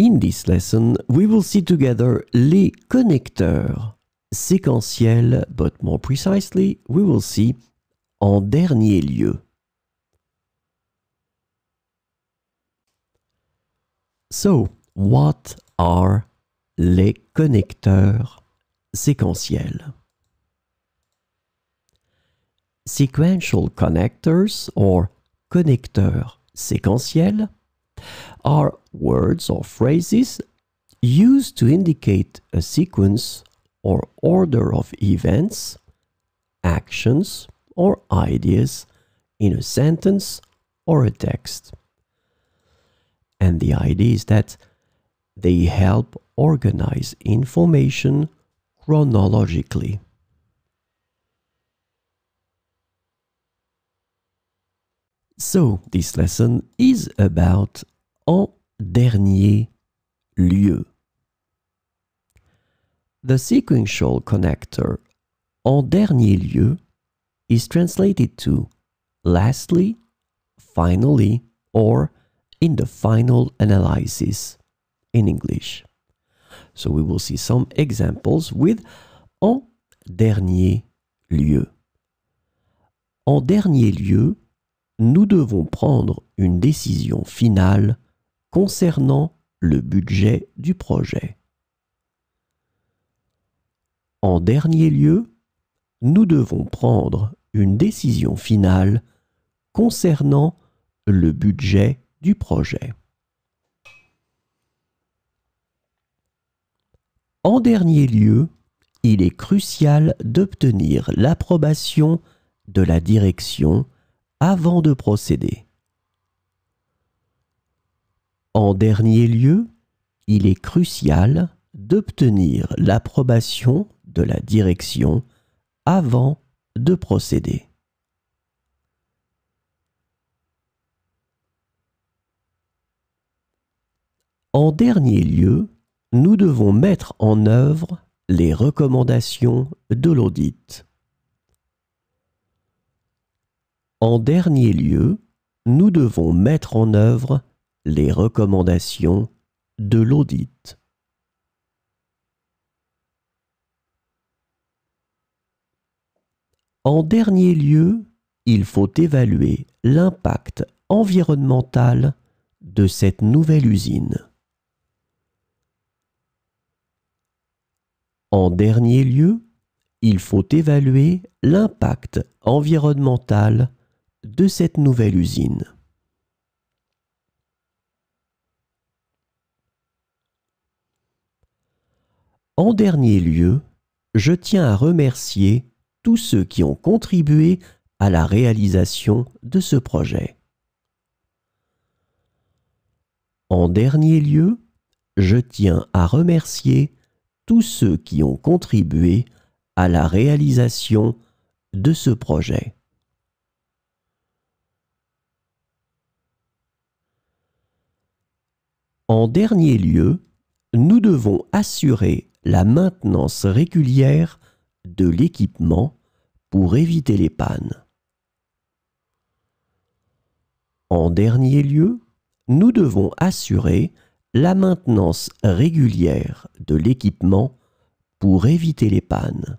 In this lesson, we will see together les connecteurs, séquentiels, but more precisely, we will see en dernier lieu. So, what are les connecteurs séquentiels? Sequential connectors or connecteurs séquentiels are words or phrases used to indicate a sequence or order of events, actions, or ideas in a sentence or a text. And the idea is that they help organize information chronologically. So, this lesson is about en dernier lieu. The sequential connector en dernier lieu is translated to lastly, finally, or in the final analysis in English. So we will see some examples with en dernier lieu. En dernier lieu, nous devons prendre une décision finale concernant le budget du projet. En dernier lieu, nous devons prendre une décision finale concernant le budget du projet. En dernier lieu, il est crucial d'obtenir l'approbation de la direction avant de procéder. En dernier lieu, il est crucial d'obtenir l'approbation de la direction avant de procéder. En dernier lieu, nous devons mettre en œuvre les recommandations de l'audit. En dernier lieu, nous devons mettre en œuvre les recommandations de l'audit. En dernier lieu, il faut évaluer l'impact environnemental de cette nouvelle usine. En dernier lieu, il faut évaluer l'impact environnemental de cette nouvelle usine. En dernier lieu, je tiens à remercier tous ceux qui ont contribué à la réalisation de ce projet. En dernier lieu, je tiens à remercier tous ceux qui ont contribué à la réalisation de ce projet. En dernier lieu, nous devons assurer la maintenance régulière de l'équipement pour éviter les pannes. En dernier lieu, nous devons assurer la maintenance régulière de l'équipement pour éviter les pannes.